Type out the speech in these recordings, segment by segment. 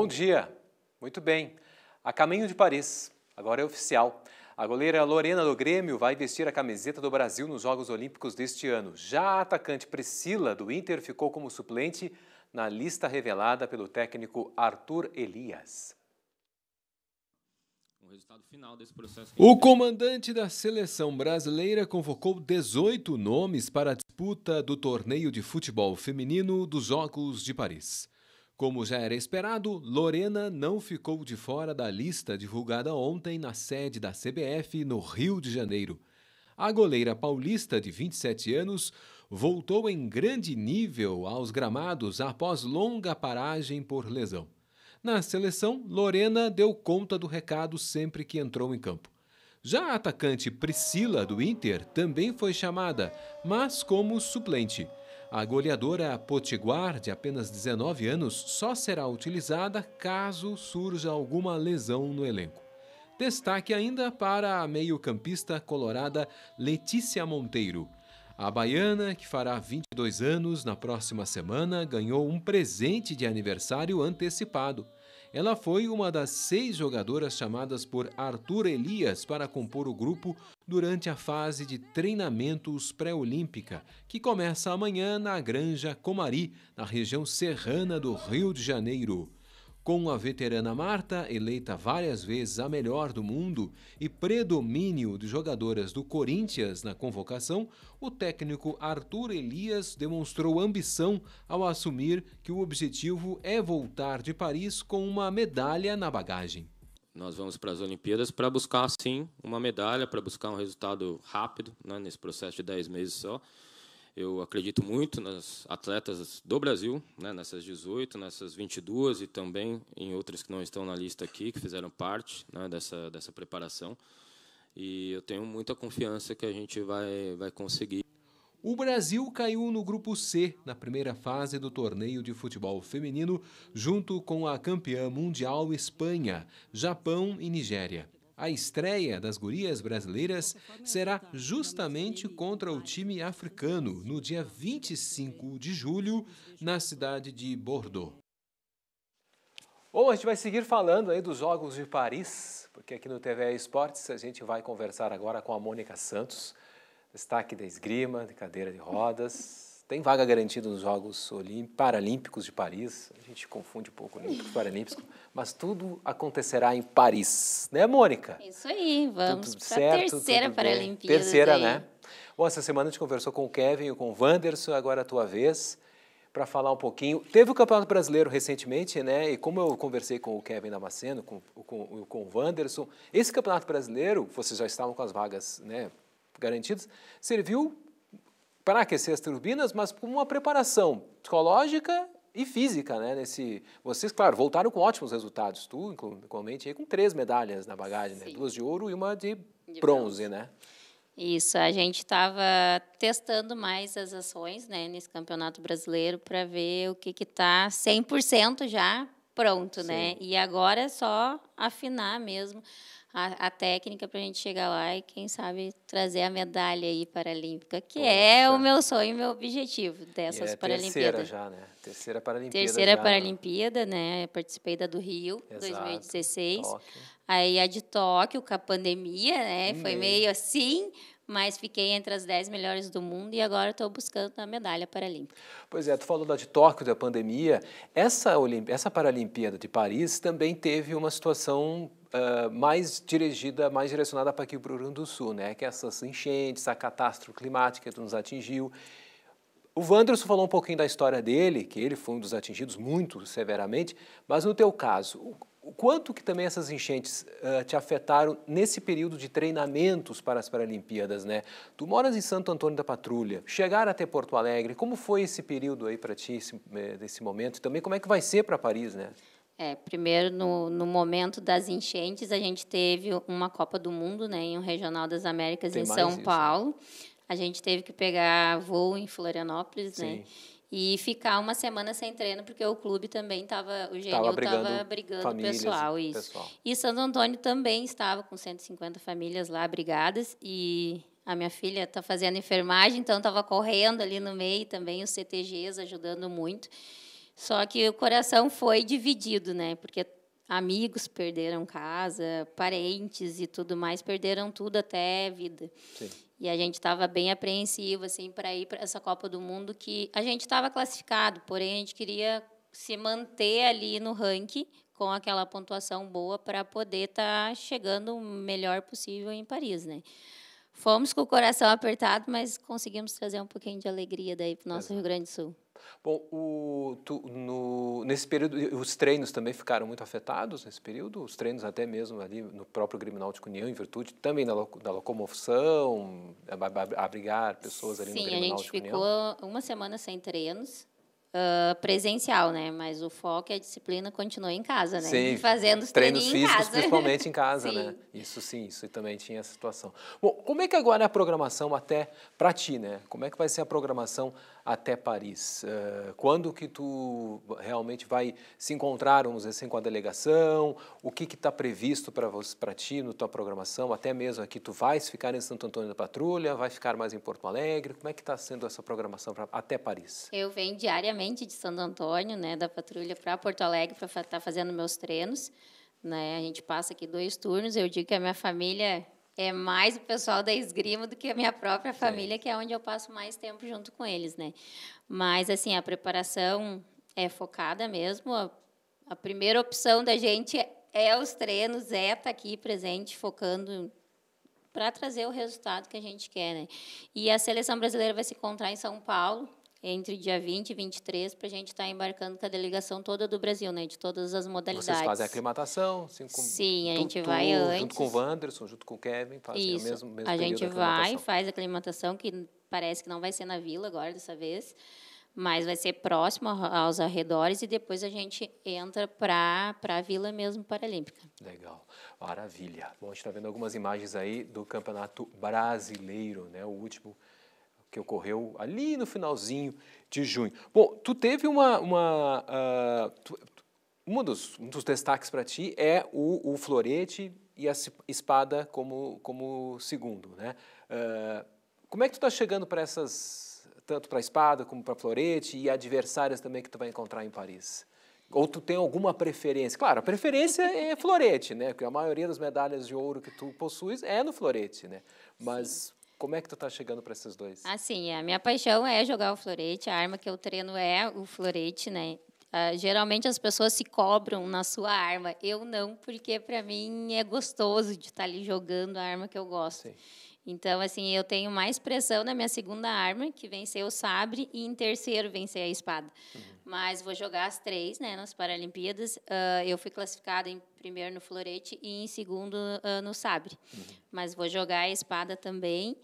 Bom dia! Muito bem. A caminho de Paris, agora é oficial. A goleira Lorena do Grêmio vai vestir a camiseta do Brasil nos Jogos Olímpicos deste ano. Já a atacante Priscila do Inter ficou como suplente na lista revelada pelo técnico Arthur Elias. O comandante da seleção brasileira convocou 18 nomes para a disputa do torneio de futebol feminino dos Jogos de Paris. Como já era esperado, Lorena não ficou de fora da lista divulgada ontem na sede da CBF no Rio de Janeiro. A goleira paulista de 27 anos voltou em grande nível aos gramados após longa paragem por lesão. Na seleção, Lorena deu conta do recado sempre que entrou em campo. Já a atacante Priscila do Inter também foi chamada, mas como suplente. A goleadora Potiguar, de apenas 19 anos, só será utilizada caso surja alguma lesão no elenco. Destaque ainda para a meio-campista colorada Letícia Monteiro. A baiana, que fará 22 anos na próxima semana, ganhou um presente de aniversário antecipado. Ela foi uma das seis jogadoras chamadas por Arthur Elias para compor o grupo durante a fase de treinamentos pré-olímpica, que começa amanhã na Granja Comari, na região serrana do Rio de Janeiro com a veterana Marta, eleita várias vezes a melhor do mundo, e predomínio de jogadoras do Corinthians na convocação, o técnico Arthur Elias demonstrou ambição ao assumir que o objetivo é voltar de Paris com uma medalha na bagagem. Nós vamos para as Olimpíadas para buscar, sim, uma medalha, para buscar um resultado rápido, né, nesse processo de 10 meses só eu acredito muito nas atletas do Brasil, né, nessas 18, nessas 22 e também em outras que não estão na lista aqui, que fizeram parte né, dessa, dessa preparação. E eu tenho muita confiança que a gente vai, vai conseguir. O Brasil caiu no grupo C na primeira fase do torneio de futebol feminino, junto com a campeã mundial Espanha, Japão e Nigéria. A estreia das gurias brasileiras será então, justamente contra o time africano, no dia 25 de julho, na cidade de Bordeaux. Bom, a gente vai seguir falando aí dos Jogos de Paris, porque aqui no TV Esportes a gente vai conversar agora com a Mônica Santos, destaque da esgrima, de cadeira de rodas. Tem vaga garantida nos Jogos Paralímpicos de Paris. A gente confunde um pouco Olímpico e Paralímpico, mas tudo acontecerá em Paris, né, Mônica? Isso aí, vamos para a terceira Paralimpíada. Terceira, aí. né? Bom, essa semana a gente conversou com o Kevin e com o Wanderson, agora é a tua vez para falar um pouquinho. Teve o Campeonato Brasileiro recentemente, né? E como eu conversei com o Kevin Damasceno, com, com, com o Wanderson, esse Campeonato Brasileiro, vocês já estavam com as vagas, né? garantidas, serviu para aquecer as turbinas, mas por uma preparação psicológica e física, né? Nesse, vocês, claro, voltaram com ótimos resultados, tu, igualmente, com três medalhas na bagagem, né? duas de ouro e uma de, de bronze, bronze, né? Isso, a gente estava testando mais as ações né, nesse campeonato brasileiro para ver o que está 100% já pronto, né? E agora é só afinar mesmo a, a técnica para a gente chegar lá e, quem sabe, trazer a medalha aí paralímpica, que é Poxa. é o meu sonho e meu objetivo dessas e é Paralimpíadas. Terceira já, né? Terceira Paralimpíada. Terceira já, né? Paralimpíada, né? né? Participei da do Rio, Exato. 2016. Tóquio. Aí a de Tóquio, com a pandemia, né? Hum, Foi meio assim, mas fiquei entre as 10 melhores do mundo e agora estou buscando a medalha paralímpica. Pois é, tu falou da de Tóquio, da pandemia. Essa, Olimp... Essa Paralimpíada de Paris também teve uma situação uh, mais dirigida, mais direcionada para aqui para o Rio Grande do Sul, né? Que é essas enchentes, a catástrofe climática que nos atingiu. O Wanderson falou um pouquinho da história dele, que ele foi um dos atingidos muito severamente, mas no teu caso, o quanto que também essas enchentes uh, te afetaram nesse período de treinamentos para as Paralimpíadas, né? Tu moras em Santo Antônio da Patrulha, chegar até Porto Alegre, como foi esse período aí para ti, esse, eh, desse momento? E também como é que vai ser para Paris, né? É, primeiro, no, no momento das enchentes, a gente teve uma Copa do Mundo, né? Em um Regional das Américas Tem em São isso, né? Paulo. A gente teve que pegar voo em Florianópolis, né? Sim. né? e ficar uma semana sem treino, porque o clube também estava, o GNU estava brigando o pessoal, isso. Pessoal. E Santo Antônio também estava com 150 famílias lá brigadas, e a minha filha está fazendo enfermagem, então estava correndo ali no meio também, os CTGs ajudando muito. Só que o coração foi dividido, né? Porque amigos perderam casa, parentes e tudo mais perderam tudo até vida. Sim. E a gente estava bem apreensivo assim para ir para essa Copa do Mundo que a gente estava classificado, porém a gente queria se manter ali no ranking com aquela pontuação boa para poder estar tá chegando o melhor possível em Paris, né? Fomos com o coração apertado, mas conseguimos trazer um pouquinho de alegria daí para o nosso Exato. Rio Grande do Sul. Bom, o, tu, no, nesse período, os treinos também ficaram muito afetados nesse período? Os treinos até mesmo ali no próprio Grêmio Náutico União, em virtude também da, da locomoção, abrigar pessoas ali Sim, no Grêmio Náutico Sim, a gente ficou uma semana sem treinos, uh, presencial, né? Mas o foco e a disciplina continuou em casa, né? Sim, fazendo os treinos físicos, principalmente em casa, né? Isso sim, isso também tinha a situação. Bom, como é que agora é a programação até para ti, né? Como é que vai ser a programação até Paris? Eh, quando que tu realmente vai se encontrar, vamos dizer assim, com a delegação? O que está previsto para ti, na tua programação? Até mesmo aqui, tu vais ficar em Santo Antônio da Patrulha? Vai ficar mais em Porto Alegre? Como é que está sendo essa programação pra, até Paris? Eu venho diariamente de Santo Antônio, né, da Patrulha, para Porto Alegre para estar tá fazendo meus treinos. Né? A gente passa aqui dois turnos. Eu digo que a minha família é mais o pessoal da esgrima do que a minha própria família, Sim. que é onde eu passo mais tempo junto com eles, né? Mas, assim, a preparação é focada mesmo. A, a primeira opção da gente é, é os treinos, é estar tá aqui presente, focando para trazer o resultado que a gente quer, né? E a seleção brasileira vai se encontrar em São Paulo, entre dia 20 e 23 para a gente estar tá embarcando com a delegação toda do Brasil, né, de todas as modalidades. Vocês fazem a aclimatação? Assim, com, Sim, a gente tu, vai tu, antes. Junto com o Wanderson, junto com o Kevin, fazem Isso. o mesmo, mesmo A gente vai, faz a aclimatação, que parece que não vai ser na vila agora dessa vez, mas vai ser próximo aos arredores e depois a gente entra para a vila mesmo paralímpica. Legal, maravilha. Bom, a gente está vendo algumas imagens aí do Campeonato Brasileiro, né, o último que ocorreu ali no finalzinho de junho. Bom, tu teve uma. uma uh, tu, um, dos, um dos destaques para ti é o, o, florete e a espada como, como segundo. Né? Uh, como é que tu está chegando para essas, tanto para a espada como para florete e adversárias também que tu vai encontrar em Paris? Ou tu tem alguma preferência? Claro, a preferência é florete, né? Porque a maioria das medalhas de ouro que tu possuis é no florete, né? Mas como é que tu está chegando para esses dois? Assim, a minha paixão é jogar o florete, a arma que eu treino é o florete, né? Uh, geralmente as pessoas se cobram na sua arma. Eu não, porque para mim é gostoso de estar tá ali jogando a arma que eu gosto. Sim. Então, assim, eu tenho mais pressão na minha segunda arma, que vencer o sabre, e em terceiro vencer a espada. Uhum. Mas vou jogar as três, né, nas Paralimpíadas. Uh, eu fui classificada em primeiro no florete e em segundo uh, no sabre. Uhum. Mas vou jogar a espada também.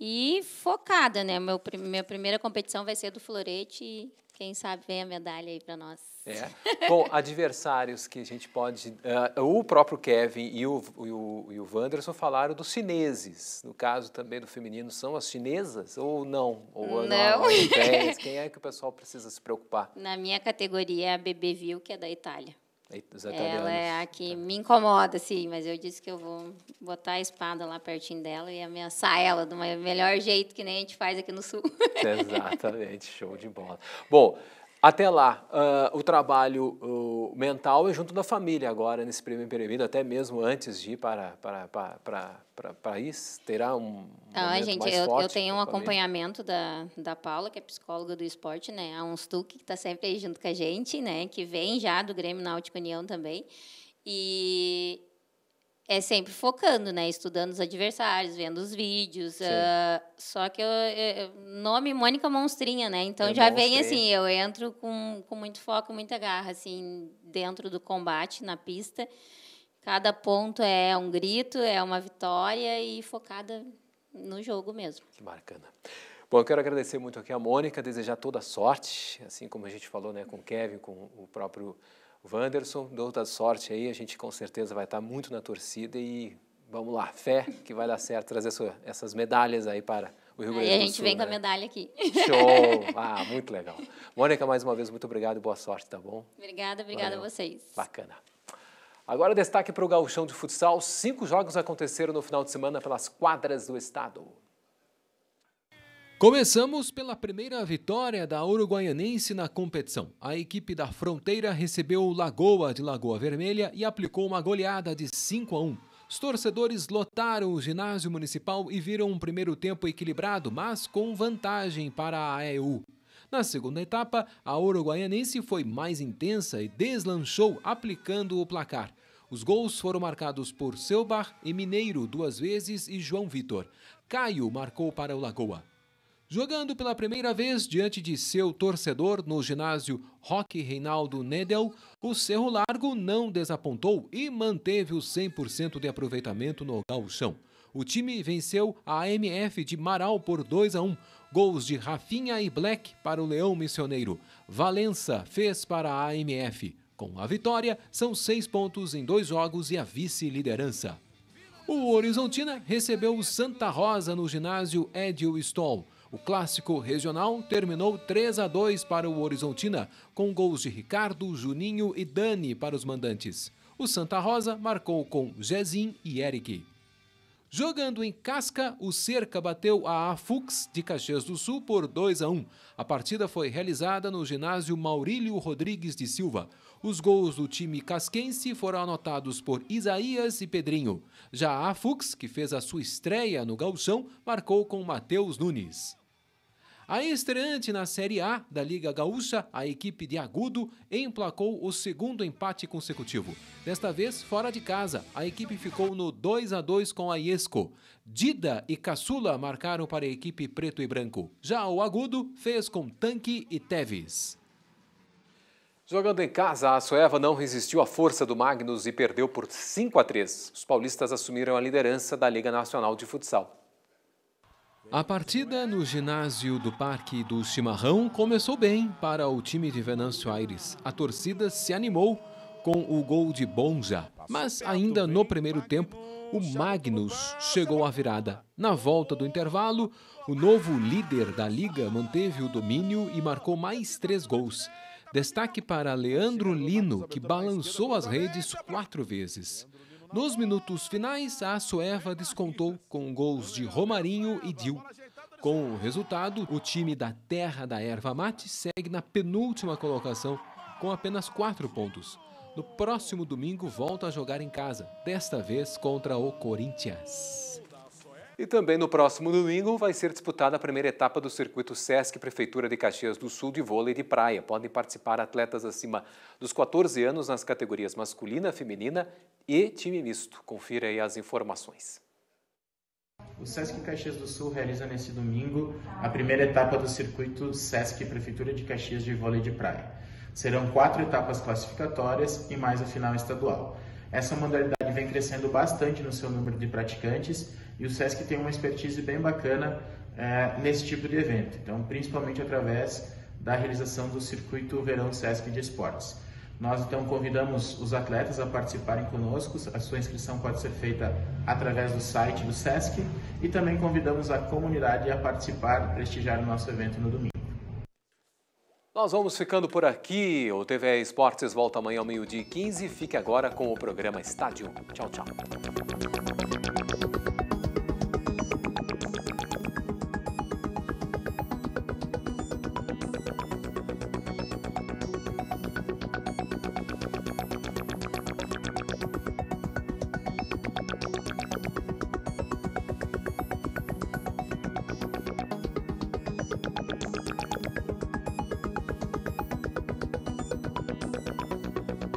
E focada, né? Meu, minha primeira competição vai ser do florete e quem sabe vem a medalha aí para nós. É. Bom, adversários que a gente pode. Uh, o próprio Kevin e o, e, o, e o Wanderson falaram dos chineses. No caso também do feminino, são as chinesas ou não? Ou não? as Quem é que o pessoal precisa se preocupar? Na minha categoria é a BBV que é da Itália. Tá ela é a que tá. me incomoda, sim, mas eu disse que eu vou botar a espada lá pertinho dela e ameaçar ela do melhor jeito que nem a gente faz aqui no Sul. Exatamente, show de bola. Bom, até lá, uh, o trabalho uh, mental é junto da família agora, nesse primeiro período, até mesmo antes de ir para, para, para, para, para isso terá um ah, gente, eu, eu, tenho um acompanhamento da, da Paula, que é psicóloga do esporte, né? A Unstuck, que está sempre aí junto com a gente, né? Que vem já do Grêmio Náutico União também. E é sempre focando, né? Estudando os adversários, vendo os vídeos. Uh, só que eu, nome Mônica Monstrinha, né? Então é já vem assim, eu entro com, com muito foco, muita garra, assim, dentro do combate, na pista. Cada ponto é um grito, é uma vitória e focada no jogo mesmo. Que bacana. Bom, eu quero agradecer muito aqui a Mônica, desejar toda sorte, assim como a gente falou, né, com o Kevin, com o próprio Wanderson, outra sorte aí, a gente com certeza vai estar muito na torcida e vamos lá, fé que vai dar certo trazer sua, essas medalhas aí para o Rio Grande do Sul. E a gente Sul, vem né? com a né? medalha aqui. Show! Ah, muito legal. Mônica, mais uma vez, muito obrigado e boa sorte, tá bom? Obrigada, obrigada a vocês. Bacana. Agora destaque para o gauchão de futsal. Cinco jogos aconteceram no final de semana pelas quadras do estado. Começamos pela primeira vitória da Uruguaianense na competição. A equipe da Fronteira recebeu o Lagoa de Lagoa Vermelha e aplicou uma goleada de 5 a 1. Os torcedores lotaram o ginásio municipal e viram um primeiro tempo equilibrado, mas com vantagem para a EU. Na segunda etapa, a Uruguaianense foi mais intensa e deslanchou aplicando o placar. Os gols foram marcados por Selbar e Mineiro duas vezes e João Vitor. Caio marcou para o Lagoa. Jogando pela primeira vez diante de seu torcedor no ginásio Roque Reinaldo Nedel, o Cerro Largo não desapontou e manteve o 100% de aproveitamento no gauchão. O time venceu a AMF de Marau por 2 a 1. Gols de Rafinha e Black para o Leão Missioneiro. Valença fez para a AMF. Com a vitória, são seis pontos em dois jogos e a vice-liderança. O Horizontina recebeu o Santa Rosa no ginásio Edil Stoll. O clássico regional terminou 3 a 2 para o Horizontina, com gols de Ricardo, Juninho e Dani para os mandantes. O Santa Rosa marcou com Jezim e Eric. Jogando em casca, o Cerca bateu a Afux de Caxias do Sul por 2 a 1. A partida foi realizada no ginásio Maurílio Rodrigues de Silva. Os gols do time casquense foram anotados por Isaías e Pedrinho. Já a Afux, que fez a sua estreia no galchão, marcou com Matheus Nunes. A estreante na Série A da Liga Gaúcha, a equipe de Agudo emplacou o segundo empate consecutivo. Desta vez, fora de casa, a equipe ficou no 2 a 2 com a Iesco. Dida e Caçula marcaram para a equipe preto e branco. Já o Agudo fez com Tanque e Teves. Jogando em casa, a Soeva não resistiu à força do Magnus e perdeu por 5 a 3. Os paulistas assumiram a liderança da Liga Nacional de Futsal. A partida no ginásio do Parque do Chimarrão começou bem para o time de Venâncio Aires. A torcida se animou com o gol de Bonja, mas ainda no primeiro tempo o Magnus chegou à virada. Na volta do intervalo, o novo líder da liga manteve o domínio e marcou mais três gols. Destaque para Leandro Lino, que balançou as redes quatro vezes. Nos minutos finais, a Sueva descontou com gols de Romarinho e Dil. Com o resultado, o time da terra da erva mate segue na penúltima colocação com apenas quatro pontos. No próximo domingo volta a jogar em casa, desta vez contra o Corinthians. E também no próximo domingo vai ser disputada a primeira etapa do circuito SESC Prefeitura de Caxias do Sul de vôlei de praia. Podem participar atletas acima dos 14 anos nas categorias masculina, feminina e time misto. Confira aí as informações. O SESC Caxias do Sul realiza nesse domingo a primeira etapa do circuito SESC Prefeitura de Caxias de vôlei de praia. Serão quatro etapas classificatórias e mais a final estadual. Essa modalidade vem crescendo bastante no seu número de praticantes e o SESC tem uma expertise bem bacana é, nesse tipo de evento, então principalmente através da realização do Circuito Verão SESC de Esportes. Nós então convidamos os atletas a participarem conosco, a sua inscrição pode ser feita através do site do SESC e também convidamos a comunidade a participar, e prestigiar o nosso evento no domingo. Nós vamos ficando por aqui. O TV Esportes volta amanhã ao meio-dia e 15. Fique agora com o programa Estádio. Tchau, tchau.